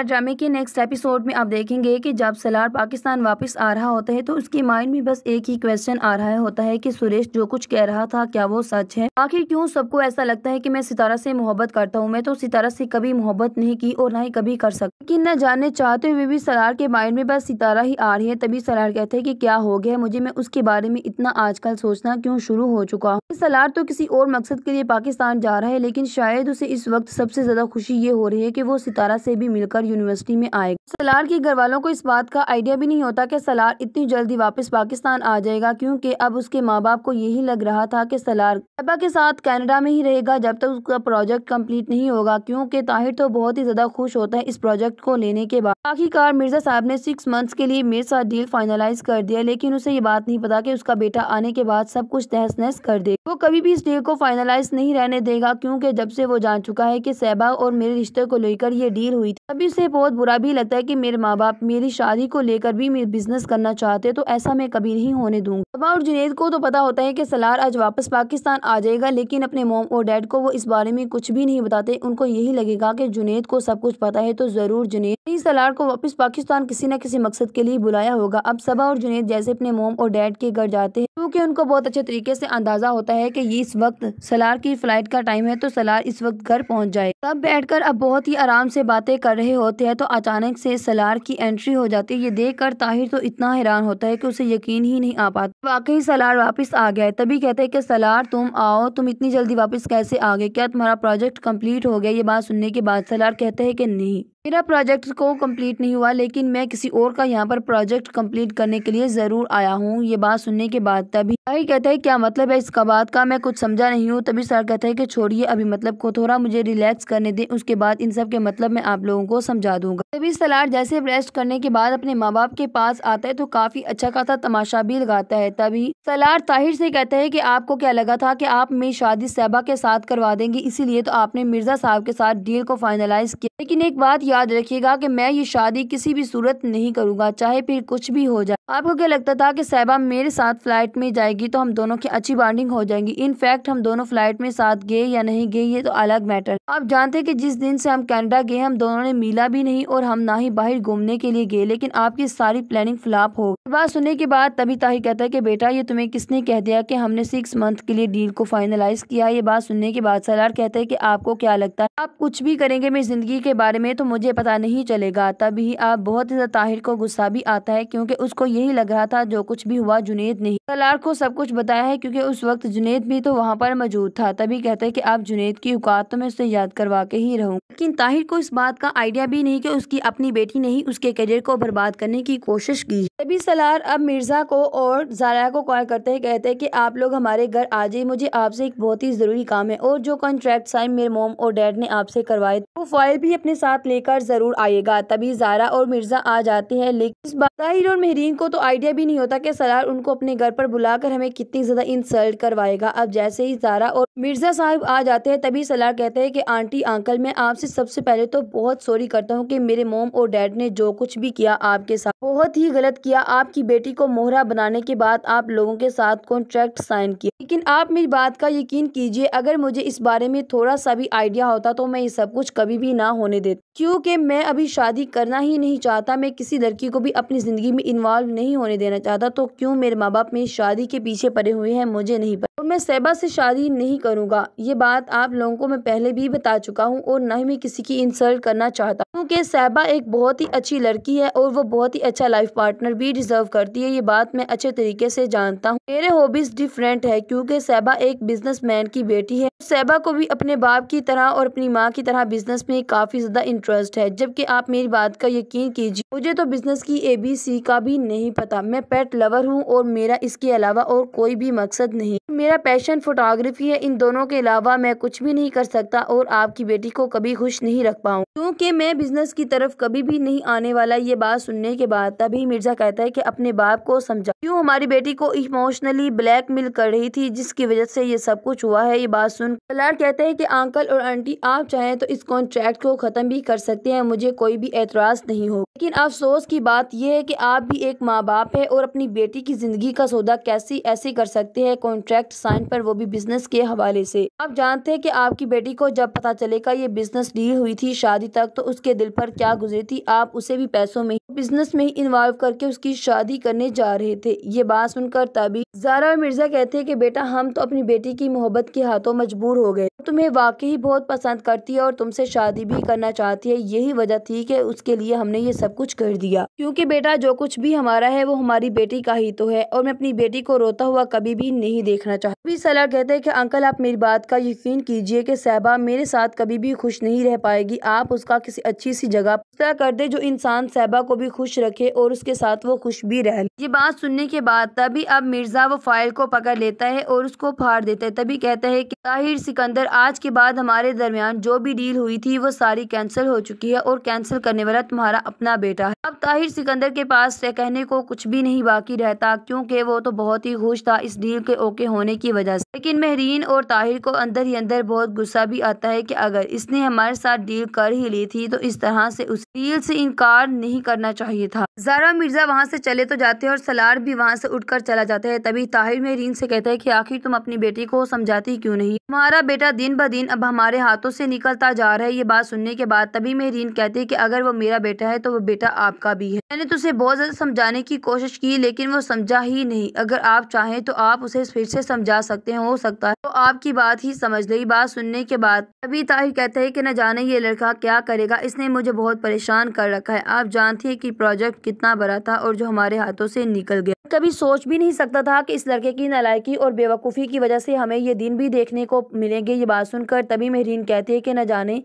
ड्रामे के next episode में आप देखेंगे कि जब सलार पाकिस्तान वापस आ रहा होता है तो उसके माइंड में बस एक ही क्वेश्चन आ रहा होता है कि सुरेश जो कुछ कह रहा था क्या वो सच है आखिर क्यों सबको ऐसा लगता है कि मैं सितारा से मोहब्बत करता हूँ मैं तो सितारा से कभी मोहब्बत नहीं की और ना ही कभी कर सकता लेकिन न जानने चाहते हुए भी सलार के माइंड में बस सितारा ही आ रही है तभी सलार कहते हैं की क्या हो गया मुझे मैं उसके बारे में इतना आजकल सोचना क्यों शुरू हो चुका हूँ सलार तो किसी और मकसद के लिए पाकिस्तान जा रहा है लेकिन शायद उसे इस वक्त सबसे ज्यादा खुशी ये हो रही है की वो सितारा से भी मिलकर सलार यूनिवर्सिटी में आएगा सलार के घर वालों को इस बात का आइडिया भी नहीं होता कि सलार इतनी जल्दी वापस पाकिस्तान आ जाएगा क्योंकि अब उसके माँ बाप को यही लग रहा था कि सलार साहिबा के साथ कनाडा में ही रहेगा जब तक उसका प्रोजेक्ट कंप्लीट नहीं होगा क्योंकि ताहिर तो बहुत ही ज्यादा खुश होता है इस प्रोजेक्ट को लेने के बाद आखिरकार मिर्जा साहब ने सिक्स मंथ्स के लिए मेरे साथ डील फाइनलाइज कर दिया लेकिन उसे ये बात नहीं पता की उसका बेटा आने के बाद सब कुछ तहस नहस कर दे वो कभी भी इस डील को फाइनलाइज नहीं रहने देगा क्यूँकी जब से वो जान चुका है की सहबा और मेरे रिश्ते को लेकर ये डील हुई थी तभी से बहुत बुरा भी लगता है कि मेरे माँ बाप मेरी शादी को लेकर भी मेरे बिजनेस करना चाहते तो ऐसा मैं कभी नहीं होने दूंगा अबा और जुनेद को तो पता होता है कि सलार आज वापस पाकिस्तान आ जाएगा लेकिन अपने मोम और डैड को वो इस बारे में कुछ भी नहीं बताते उनको यही लगेगा की जुनेद को सब कुछ पता है तो जरूर जुनेद सलार को वापस पाकिस्तान किसी न किसी मकसद के लिए बुलाया होगा अब सबा और जुनेद जैसे अपने मोम और डैड के घर जाते हैं क्योंकि उनको बहुत अच्छे तरीके से अंदाजा होता है कि ये इस वक्त सलार की फ्लाइट का टाइम है तो सलार इस वक्त घर पहुंच जाए तब बैठकर अब बहुत ही आराम से बातें कर रहे हो होते हैं तो अचानक से सलार की एंट्री हो जाती है ये देख कर ताहिर तो इतना हैरान होता है कि उसे यकीन ही नहीं आ पाता वाकई सलार वापस आ गया है तभी कहते हैं कि सलार तुम आओ तुम इतनी जल्दी वापस कैसे आ गए क्या तुम्हारा प्रोजेक्ट कम्प्लीट हो गया ये बात सुनने के बाद सलार कहते हैं कि नहीं मेरा प्रोजेक्ट को कंप्लीट नहीं हुआ लेकिन मैं किसी और का यहाँ पर प्रोजेक्ट कंप्लीट करने के लिए ज़रूर आया हूँ ये बात सुनने के बाद तभी भाई कहता है क्या मतलब है इसका बात का मैं कुछ समझा नहीं हूँ तभी सर कहता है कि छोड़िए अभी मतलब को थोड़ा मुझे रिलैक्स करने दें उसके बाद इन सब के मतलब मैं आप लोगों को समझा दूंगा तभी सलाट जैसे रेस्ट करने के बाद अपने माँ बाप के पास आता है तो काफ़ी अच्छा खासा तमाशा भी लगाता है तभी सलार ताहिर से कहते हैं कि आपको क्या लगा था कि आप मेरी शादी सैबा के साथ करवा देंगे इसीलिए तो आपने मिर्ज़ा साहब के साथ डील को फाइनलाइज किया लेकिन एक बात याद रखिएगा कि मैं ये शादी किसी भी सूरत नहीं करूंगा चाहे फिर कुछ भी हो जाए आपको क्या लगता था कि सैबा मेरे साथ फ्लाइट में जाएगी तो हम दोनों की अच्छी बॉन्डिंग हो जाएगी इनफैक्ट हम दोनों फ्लाइट में साथ गए या नहीं गए ये तो अलग मैटर आप जानते हैं कि जिस दिन से हम कनाडा गए हम दोनों ने मिला भी नहीं और हम ना ही बाहर घूमने के लिए गए लेकिन आपकी सारी प्लानिंग फ्लॉप हो बात सुनने के बाद तभी ताहिर कहता है की बेटा ये तुम्हें किसने कह दिया कि हमने सिक्स मंथ के लिए डील को फाइनलाइज किया ये बात सुनने के बाद सलार कहते हैं कि आपको क्या लगता है आप कुछ भी करेंगे मेरी ज़िंदगी के बारे में तो मुझे पता नहीं चलेगा तभी आप बहुत ज़्यादा ताहिर को गुस्सा भी आता है क्योंकि उसको यही लग रहा था जो कुछ भी हुआ जुनेद नहीं सलार को सब कुछ बताया है क्यूँकी उस वक्त जुनेद भी तो वहाँ पर मौजूद था तभी कहते हैं की आप जुनेद की औकात तो मैं उसे याद करवा के ही रहूँ लेकिन ताहिर को इस बात का आइडिया भी नहीं की उसकी अपनी बेटी ने ही उसके करियर को बर्बाद करने की कोशिश की तभी सलार अब मिर्जा को और जारा को कॉल इनकार करते हैं कहते हैं कि आप लोग हमारे घर आ जाइए मुझे आपसे एक बहुत ही ज़रूरी काम है और जो कॉन्ट्रैक्ट साइन मेरे मोम और डैड ने आपसे करवाए वो फाइल भी अपने साथ लेकर ज़रूर आएगा तभी जारा और मिर्ज़ा आ जाते हैं लेकिन इस बात और मेहरीन को तो आइडिया भी नहीं होता की सरार उनको अपने घर पर बुलाकर हमें कितनी ज़्यादा इंसल्ट करवाएगा अब जैसे ही जारा और मिर्ज़ा साहब आ जाते हैं तभी सलार कहते हैं कि आंटी अंकल मैं आपसे सबसे पहले तो बहुत सॉरी करता हूँ कि मेरे मोम और डैड ने जो कुछ भी किया आपके साथ बहुत ही गलत किया आपकी बेटी को मोहरा बनाने के बाद आप लोगों लोगों के साथ कॉन्ट्रैक्ट साइन किया लेकिन आप मेरी बात का यकीन कीजिए अगर मुझे इस बारे में थोड़ा सा भी आइडिया होता तो मैं ये सब कुछ कभी भी ना होने देती क्योंकि मैं अभी शादी करना ही नहीं चाहता मैं किसी लड़की को भी अपनी ज़िंदगी में इन्वॉल्व नहीं होने देना चाहता तो क्यों मेरे माँ बाप मेरी शादी के पीछे पड़े हुए हैं मुझे नहीं पता तो मैं सैबा से शादी नहीं करूँगा ये बात आप लोगों को मैं पहले भी बता चुका हूँ और न ही मैं किसी की इंसल्ट करना चाहता हूँ क्योंकि सैबा एक बहुत ही अच्छी लड़की है और वो बहुत ही अच्छा लाइफ पार्टनर भी डिजर्व करती है ये बात मैं अच्छे तरीके से जानता हूँ मेरे हॉबीज डिफरेंट है क्योंकि सैबा एक बिजनेस की बेटी है सैबा को भी अपने बाप की तरह और अपनी माँ की तरह बिजनेस में काफी ज्यादा इंटरेस्ट है जबकि आप मेरी बात का यकीन कीजिए मुझे तो बिजनेस की सी का भी नहीं पता मैं पेट लवर हूँ और मेरा इसके अलावा और कोई भी मकसद नहीं मेरा पैशन फ़ोटोग्राफ़ी है इन दोनों के अलावा मैं कुछ भी नहीं कर सकता और आपकी बेटी को कभी खुश नहीं रख पाऊँ क्योंकि मैं बिज़नेस की तरफ कभी भी नहीं आने वाला ये बात सुनने के बाद तभी मिर्ज़ा कहता है कि अपने बाप को समझा क्यों हमारी बेटी को इमोशनली ब्लैकमेल कर रही थी जिसकी वजह से ये सब कुछ हुआ है ये बात सुन पलाट कहते हैं कि अंकल और आंटी आप चाहें तो इस कॉन्ट्रैक्ट को ख़त्म भी कर सकते हैं मुझे कोई भी एतराज़ नहीं हो लेकिन अफसोस की बात यह है कि आप भी एक माँ बाप है और अपनी बेटी की ज़िंदगी का सौदा कैसी ऐसी कर सकते हैं कॉन्ट्रैक्ट एट साइन पर वो भी बिजनेस के हवाले से आप जानते हैं कि आपकी बेटी को जब पता चलेगा ये बिजनेस डील हुई थी शादी तक तो उसके दिल पर क्या गुजरी थी आप उसे भी पैसों में बिजनेस में ही इन्वॉल्व करके उसकी शादी करने जा रहे थे ये बात सुनकर तभी जारा मिर्जा कहते हैं कि बेटा हम तो अपनी बेटी की मोहब्बत के हाथों मजबूर हो गए तुम्हें वाकई बहुत पसंद करती है और तुमसे शादी भी करना चाहती है यही वजह थी कि उसके लिए हमने ये सब कुछ कर दिया क्योंकि बेटा जो कुछ भी हमारा है वो हमारी बेटी का ही तो है और मैं अपनी बेटी को रोता हुआ कभी भी नहीं देखना चाहती अभी सलाह कहते हैं कि अंकल आप मेरी बात का यकीन कीजिए कि सहबा मेरे साथ कभी भी खुश नहीं रह पाएगी आप उसका किसी अच्छी सी जगह पता कर दे जो इंसान सहबा को भी खुश रखे और उसके साथ वो खुश भी रहे ये बात सुनने के बाद तभी अब मिर्जा वो फाइल को पकड़ लेता है और उसको फाड़ देता है तभी कहता है की ताहिर सिकंदर आज के बाद हमारे दरमियान जो भी डील हुई थी वो सारी कैंसिल हो चुकी है और कैंसिल करने वाला तुम्हारा अपना बेटा है अब ताहिर सिकंदर के पास से कहने को कुछ भी नहीं बाकी रहता क्योंकि वो तो बहुत ही खुश था इस डील के ओके होने की वजह से लेकिन महरीन और ताहिर को अंदर ही अंदर बहुत गुस्सा भी आता है की अगर इसने हमारे साथ डील कर ही ली थी तो इस तरह से उस डील से इनकार नहीं करना चाहिए था जारा मिर्जा वहाँ से चले तो जाते हैं और सलार भी वहाँ से उठ चला जाता है तभी ताहिर महरीन से कहते है की आखिर तुम अपनी बेटी को समझाती क्यूँ नहीं हमारा बेटा दिन ब दिन अब हमारे हाथों से निकलता जा रहा है ये बात सुनने के बाद तभी मेहरीन कहती है कि अगर वो मेरा बेटा है तो वो बेटा आपका भी है मैंने तो उसे बहुत ज़्यादा समझाने की कोशिश की लेकिन वो समझा ही नहीं अगर आप चाहें तो आप उसे फिर से समझा सकते हैं हो सकता है तो आपकी बात ही समझ गई बात सुनने के बाद तभी ताहिर कहते हैं कि न जाने ये लड़का क्या करेगा इसने मुझे बहुत परेशान कर रखा है आप जानती है की प्रोजेक्ट कितना बड़ा था और जो हमारे हाथों से निकल गया कभी सोच भी नहीं सकता था कि इस लड़के की नलायकी और बेवकूफ़ी की वजह से हमें ये दिन भी देखने को मिलेंगे ये बात सुनकर तभी महरीन कहती है कि न जाने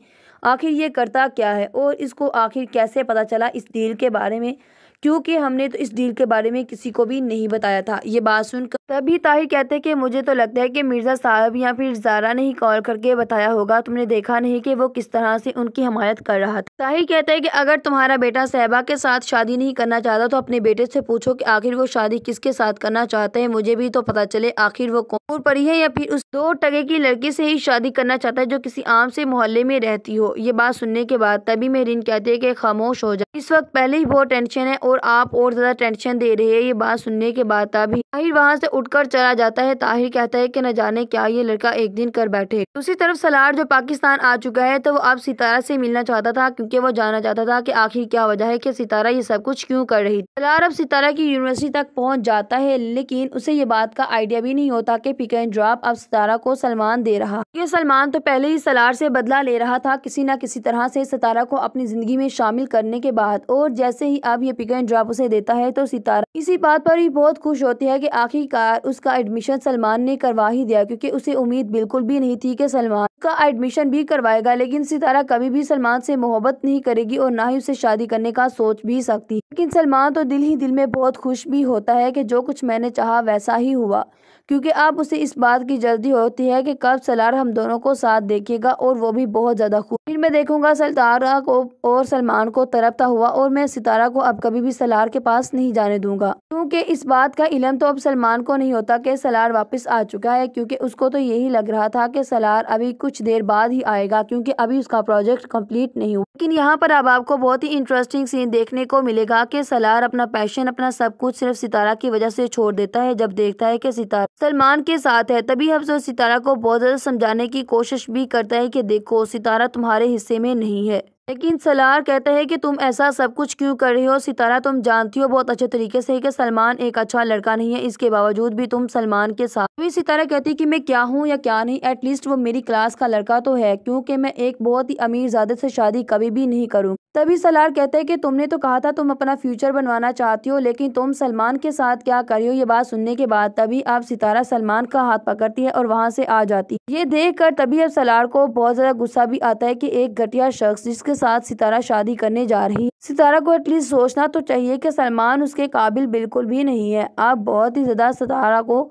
आखिर ये करता क्या है और इसको आखिर कैसे पता चला इस डील के बारे में क्योंकि हमने तो इस डील के बारे में किसी को भी नहीं बताया था ये बात सुनकर तभी ताहिर कहते हैं कि मुझे तो लगता है कि मिर्ज़ा साहब या फिर जारा ने ही कॉल करके बताया होगा तुमने देखा नहीं कि वो किस तरह से उनकी हमायत कर रहा था ताहिर कहते हैं कि अगर तुम्हारा बेटा सहबा के साथ शादी नहीं करना चाहता तो अपने बेटे से पूछो कि आखिर वो शादी किसके साथ करना चाहते हैं मुझे भी तो पता चले आखिर वो कौन पड़ी है या फिर उस दो टगे की लड़की से ही शादी करना चाहता है जो किसी आम से मोहल्ले में रहती हो ये बात सुनने के बाद तभी मेरी कहते है कि खामोश हो जाए इस वक्त पहले ही बहुत टेंशन है और आप और ज़्यादा टेंशन दे रहे हैं ये बात सुनने के बाद तभी ताहिर वहाँ से उठकर चला जाता है ताहिर कहता है कि न जाने क्या ये लड़का एक दिन कर बैठे दूसरी तरफ सलार जो पाकिस्तान आ चुका है तो वो अब सितारा से मिलना चाहता था क्योंकि वो जाना चाहता था कि आखिर क्या वजह है कि सितारा ये सब कुछ क्यों कर रही सलार अब सितारा की यूनिवर्सिटी तक पहुँच जाता है लेकिन उसे ये बात का आइडिया भी नहीं होता की पिक एंड ड्रॉप अब सितारा को सलमान दे रहा ये सलमान तो पहले ही सलार से बदला ले रहा था किसी न किसी तरह से सितारा को अपनी जिंदगी में शामिल करने के बाद और जैसे ही अब ये पिक फ्रेंड जॉब उसे देता है तो सितारा इसी बात पर भी बहुत खुश होती है कि आखिरकार उसका एडमिशन सलमान ने करवा ही दिया क्योंकि उसे उम्मीद बिल्कुल भी नहीं थी कि सलमान का एडमिशन भी करवाएगा लेकिन सितारा कभी भी सलमान से मोहब्बत नहीं करेगी और ना ही उसे शादी करने का सोच भी सकती लेकिन सलमान तो दिल ही दिल में बहुत खुश भी होता है की जो कुछ मैंने चाह वैसा ही हुआ क्योंकि अब उसे इस बात की जल्दी होती है कि कब सलार हम दोनों को साथ देखेगा और वो भी बहुत ज़्यादा खूब फिर मैं देखूंगा सितारा को और सलमान को तरपता हुआ और मैं सितारा को अब कभी भी सलार के पास नहीं जाने दूंगा क्योंकि इस बात का इलम तो अब सलमान को नहीं होता कि सलार वापस आ चुका है क्योंकि उसको तो यही लग रहा था कि सलार अभी कुछ देर बाद ही आएगा क्योंकि अभी उसका प्रोजेक्ट कंप्लीट नहीं हुआ लेकिन यहाँ पर अब आपको बहुत ही इंटरेस्टिंग सीन देखने को मिलेगा कि सलार अपना पैशन अपना सब कुछ सिर्फ सितारा की वजह से छोड़ देता है जब देखता है कि सितारा सलमान के साथ है तभी और सितारा को बहुत ज़्यादा समझाने की कोशिश भी करता है कि देखो सितारा तुम्हारे हिस्से में नहीं है लेकिन सलार कहता है कि तुम ऐसा सब कुछ क्यों कर रहे हो सितारा तुम जानती हो बहुत अच्छे तरीके से कि सलमान एक अच्छा लड़का नहीं है इसके बावजूद भी तुम सलमान के साथ भी सितारा कहती है कि मैं क्या हूँ या क्या नहीं एटलीस्ट वो मेरी क्लास का लड़का तो है क्योंकि मैं एक बहुत ही अमीर ज़्यादा से शादी कभी भी नहीं करूँ तभी सलार कहते हैं कि तुमने तो कहा था तुम अपना फ्यूचर बनवाना चाहती हो लेकिन तुम सलमान के साथ क्या कर रही हो ये बात सुनने के बाद तभी आप सितारा सलमान का हाथ पकड़ती है और वहाँ से आ जाती है ये देख कर तभी अब सलार को बहुत ज़्यादा गुस्सा भी आता है की एक घटिया शख्स जिसके साथ सितारा शादी करने जा रही सितारा को एटलीस्ट सोचना तो चाहिए की सलमान उसके काबिल बिल्कुल भी नहीं है आप बहुत ही ज़्यादा सितारा को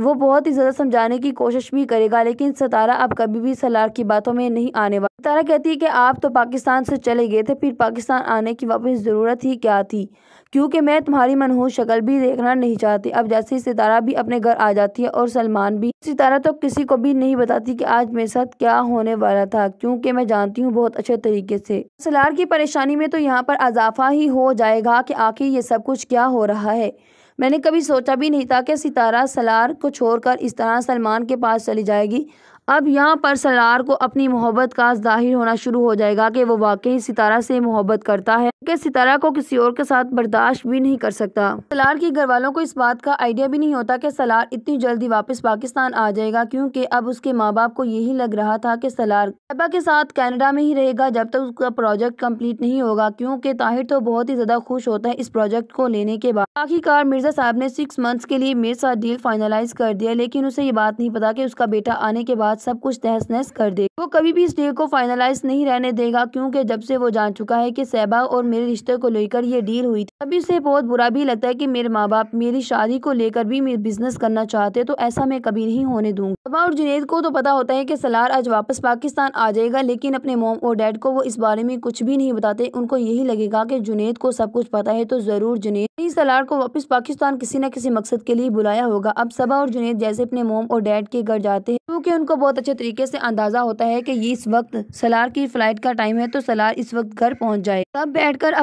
वो बहुत ही ज़्यादा समझाने की कोशिश भी करेगा लेकिन सतारा अब कभी भी सलार की बातों में नहीं आने वाला सतारा कहती है कि आप तो पाकिस्तान से चले गए थे फिर पाकिस्तान आने की वापस ज़रूरत ही क्या थी क्योंकि मैं तुम्हारी मनहूस शक्ल भी देखना नहीं चाहती अब जैसे ही सितारा भी अपने घर आ जाती है और सलमान भी सितारा तो किसी को भी नहीं बताती कि आज मेरे साथ क्या होने वाला था क्योंकि मैं जानती हूँ बहुत अच्छे तरीके से सलार की परेशानी में तो यहाँ पर अजाफा ही हो जाएगा कि आखिर ये सब कुछ क्या हो रहा है मैंने कभी सोचा भी नहीं था कि सितारा सलार को छोड़कर इस तरह सलमान के पास चली जाएगी अब यहाँ पर सलार को अपनी मोहब्बत का जाहिर होना शुरू हो जाएगा कि वो वाकई सितारा से मोहब्बत करता है कि सितारा को किसी और के साथ बर्दाश्त भी नहीं कर सकता सलार के घर वालों को इस बात का आइडिया भी नहीं होता कि सलार इतनी जल्दी वापस पाकिस्तान आ जाएगा क्योंकि अब उसके माँ बाप को यही लग रहा था कि सलार साहिबा के साथ कनाडा में ही रहेगा जब तक उसका प्रोजेक्ट कम्प्लीट नहीं होगा क्योंकि ताहिर तो बहुत ही ज्यादा खुश होता है इस प्रोजेक्ट को लेने के बाद आखिरकार मिर्जा साहब ने सिक्स मंथ के लिए मेरे साथ डील फाइनलाइज कर दिया लेकिन उसे ये बात नहीं पता की उसका बेटा आने के बाद सब कुछ तहस नहस कर दे वो कभी भी इस डील को फाइनलाइज नहीं रहने देगा क्योंकि जब से वो जान चुका है कि सहबा और मेरे रिश्ते को लेकर ये डील हुई थी तभी उसे बहुत बुरा भी लगता है कि मेरे माँ बाप मेरी शादी को लेकर भी बिजनेस करना चाहते तो ऐसा मैं कभी नहीं होने दूंगा सबा और जुनेद को तो पता होता है की सलार आज वापस पाकिस्तान आ जाएगा लेकिन अपने मोम और डैड को वो इस बारे में कुछ भी नहीं बताते उनको यही लगेगा की जुनेद को सब कुछ पता है तो जरूर जुनेद सलार को वापस पाकिस्तान किसी न किसी मकसद के लिए बुलाया होगा अब सबा और जुनेद जैसे अपने मोम और डैड के घर जाते हैं क्योंकि उनको बहुत अच्छे तरीके से अंदाज़ा होता है कि ये इस वक्त सलार की फ़्लाइट का टाइम है तो सलार इस वक्त घर पहुँच जाए तब बैठ कर